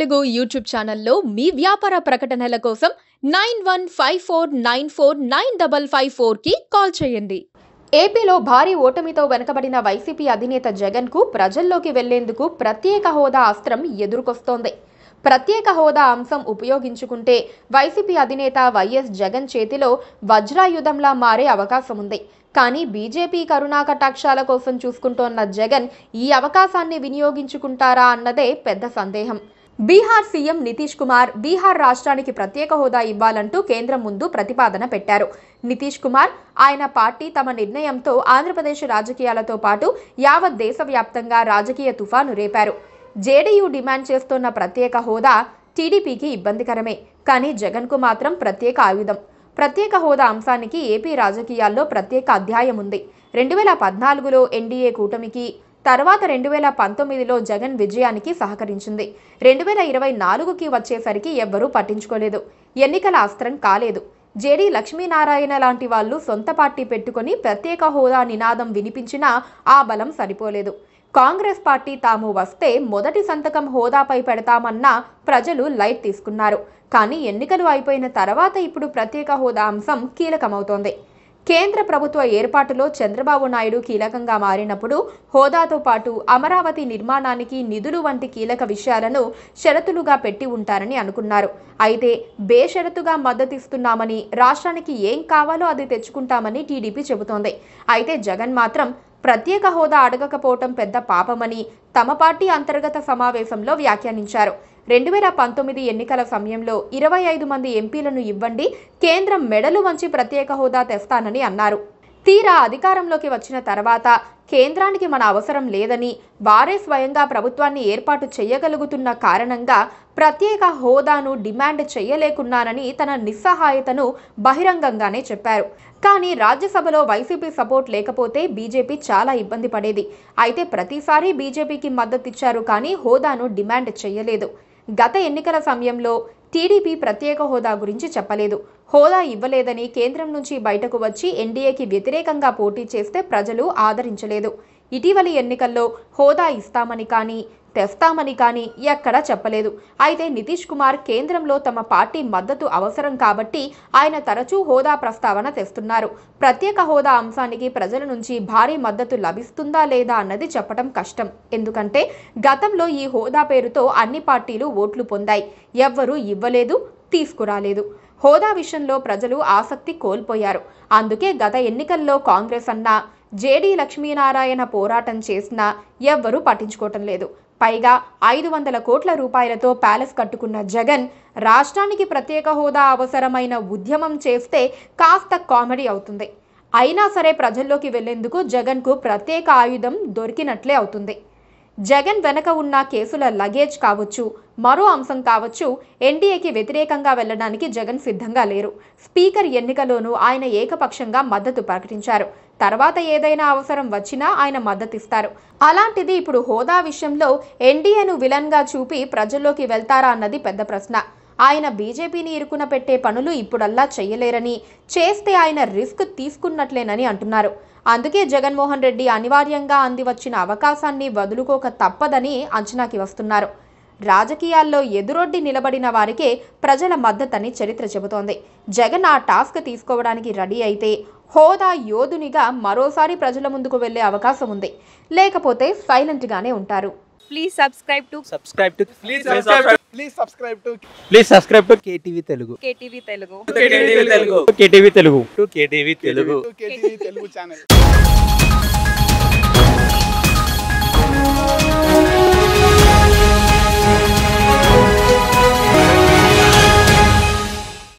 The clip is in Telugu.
తెలుగు యూట్యూబ్ ఛానల్లో మీ వ్యాపార ప్రకటనల కోసం nine one five four nine four nine double five ఫోర్కి కాల్ చేయండి ఏపీలో భారీ ఓటమితో వెనకబడిన వైసీపీ అధినేత జగన్కు ప్రజల్లోకి వెళ్లేందుకు ప్రత్యేక హోదా అస్త్రం ఎదుర్కొస్తోంది ప్రత్యేక హోదా అంశం ఉపయోగించుకుంటే వైసీపీ అధినేత వైఎస్ జగన్ చేతిలో వజ్రాయుధంలా మారే అవకాశం ఉంది కానీ బీజేపీ కరుణా కటాక్షాల కోసం చూసుకుంటోన్న జగన్ ఈ అవకాశాన్ని వినియోగించుకుంటారా అన్నదే పెద్ద సందేహం బీహార్ సీఎం నితీష్ కుమార్ బీహార్ రాష్ట్రానికి ప్రత్యేక హోదా ఇవ్వాలంటూ కేంద్రం ముందు ప్రతిపాదన పెట్టారు నితీష్ కుమార్ ఆయన పార్టీ తమ నిర్ణయంతో ఆంధ్రప్రదేశ్ రాజకీయాలతో పాటు యావత్ దేశవ్యాప్తంగా రాజకీయ తుఫాను రేపారు జేడీయూ డిమాండ్ చేస్తున్న ప్రత్యేక హోదా టీడీపీకి ఇబ్బందికరమే కానీ జగన్కు మాత్రం ప్రత్యేక ఆయుధం ప్రత్యేక హోదా అంశానికి ఏపీ రాజకీయాల్లో ప్రత్యేక అధ్యాయం ఉంది రెండు వేల పద్నాలుగులో ఎన్డీఏ కూటమికి తర్వాత రెండు వేల పంతొమ్మిదిలో జగన్ విజయానికి సహకరించింది రెండు వేల ఇరవై నాలుగుకి వచ్చేసరికి ఎవ్వరూ పట్టించుకోలేదు ఎన్నికల అస్త్రం కాలేదు జేడీ లక్ష్మీనారాయణ లాంటి వాళ్ళు సొంత పార్టీ పెట్టుకుని ప్రత్యేక హోదా నినాదం వినిపించినా ఆ బలం సరిపోలేదు కాంగ్రెస్ పార్టీ తాము వస్తే మొదటి సంతకం హోదాపై పెడతామన్నా ప్రజలు లైట్ తీసుకున్నారు కానీ ఎన్నికలు అయిపోయిన తర్వాత ఇప్పుడు ప్రత్యేక హోదా అంశం కీలకమవుతోంది కేంద్ర ప్రభుత్వ ఏర్పాటులో చంద్రబాబు నాయుడు కీలకంగా మారినప్పుడు హోదాతో పాటు అమరావతి నిర్మాణానికి నిధులు వంటి కీలక విషయాలను షరతులుగా పెట్టి ఉంటారని అనుకున్నారు అయితే బేషరతుగా మద్దతిస్తున్నామని రాష్ట్రానికి ఏం కావాలో అది తెచ్చుకుంటామని టీడీపీ చెబుతోంది అయితే జగన్ మాత్రం ప్రత్యేక హోదా అడగకపోవటం పెద్ద పాపమని తమ పార్టీ అంతర్గత సమావేశంలో వ్యాఖ్యానించారు రెండు వేల పంతొమ్మిది ఎన్నికల సమయంలో ఇరవై ఐదు మంది ఎంపీలను ఇవ్వండి కేంద్రం మెడలు వంచి ప్రత్యేక హోదా తెస్తానని అన్నారు తీరా అధికారంలోకి వచ్చిన తర్వాత కేంద్రానికి మన అవసరం లేదని వారే స్వయంగా ప్రభుత్వాన్ని ఏర్పాటు చేయగలుగుతున్న కారణంగా ప్రత్యేక హోదాను డిమాండ్ చేయలేకున్నానని తన నిస్సహాయతను బహిరంగంగానే చెప్పారు కానీ రాజ్యసభలో వైసీపీ సపోర్ట్ లేకపోతే బీజేపీ చాలా ఇబ్బంది పడేది అయితే ప్రతిసారి బీజేపీకి మద్దతిచ్చారు కానీ హోదాను డిమాండ్ చేయలేదు గత ఎన్నికల సమయంలో టీడీపీ ప్రత్యేక హోదా గురించి చెప్పలేదు హోదా ఇవ్వలేదని కేంద్రం నుంచి బయటకు వచ్చి ఎన్డీఏకి వ్యతిరేకంగా పోటీ చేస్తే ప్రజలు ఆదరించలేదు ఇటీవలి ఎన్నికల్లో హోదా ఇస్తామని కానీ తెస్తామని కానీ ఎక్కడా చెప్పలేదు అయితే నితీష్ కుమార్ కేంద్రంలో తమ పార్టీ మద్దతు అవసరం కాబట్టి ఆయన తరచూ హోదా ప్రస్తావన తెస్తున్నారు ప్రత్యేక హోదా అంశానికి ప్రజల నుంచి భారీ మద్దతు లభిస్తుందా లేదా అన్నది చెప్పడం కష్టం ఎందుకంటే గతంలో ఈ హోదా పేరుతో అన్ని పార్టీలు ఓట్లు పొందాయి ఎవ్వరూ ఇవ్వలేదు తీసుకురాలేదు హోదా విషయంలో ప్రజలు ఆసక్తి కోల్పోయారు అందుకే గత ఎన్నికల్లో కాంగ్రెస్ అన్నా జేడీ లక్ష్మీనారాయణ పోరాటం చేసినా ఎవ్వరూ పట్టించుకోవటం లేదు పైగా ఐదు వందల కోట్ల రూపాయలతో ప్యాలెస్ కట్టుకున్న జగన్ రాష్ట్రానికి ప్రత్యేక హోదా అవసరమైన ఉద్యమం చేస్తే కాస్త కామెడీ అవుతుంది అయినా సరే ప్రజల్లోకి వెళ్లేందుకు జగన్కు ప్రత్యేక ఆయుధం దొరికినట్లే అవుతుంది జగన్ వెనక ఉన్న కేసుల లగేజ్ కావచ్చు మరో అంశం కావచ్చు ఎన్డీఏకి వ్యతిరేకంగా వెళ్లడానికి జగన్ సిద్ధంగా లేరు స్పీకర్ ఎన్నికలోనూ ఆయన ఏకపక్షంగా మద్దతు ప్రకటించారు తర్వాత ఏదైనా అవసరం వచ్చినా ఆయన మద్దతిస్తారు అలాంటిది ఇప్పుడు హోదా విషయంలో ఎన్డీఏను విలన్గా చూపి ప్రజల్లోకి వెళ్తారా అన్నది పెద్ద ప్రశ్న ఆయన బీజేపీని ఇరుకున పెట్టే పనులు ఇప్పుడల్లా చేయలేరని చేస్తే ఆయన రిస్క్ తీసుకున్నట్లేనని అంటున్నారు అందుకే జగన్మోహన్ రెడ్డి అనివార్యంగా అంది వచ్చిన అవకాశాన్ని వదులుకోక తప్పదని అంచనాకి వస్తున్నారు రాజకీయాల్లో ఎదురొడ్డి నిలబడిన వారికే ప్రజల మద్దతని చరిత్ర చెబుతోంది జగన్ ఆ టాస్క్ తీసుకోవడానికి రెడీ అయితే హోదా యోధునిగా మరోసారి ప్రజల ముందుకు వెళ్లే అవకాశం ఉంది లేకపోతే సైలెంట్ గానే ఉంటారు please subscribe to subscribe to please subscribe please subscribe to please subscribe to KTV Telugu KTV Telugu KTV Telugu KTV Telugu to KTV Telugu KTV Telugu channel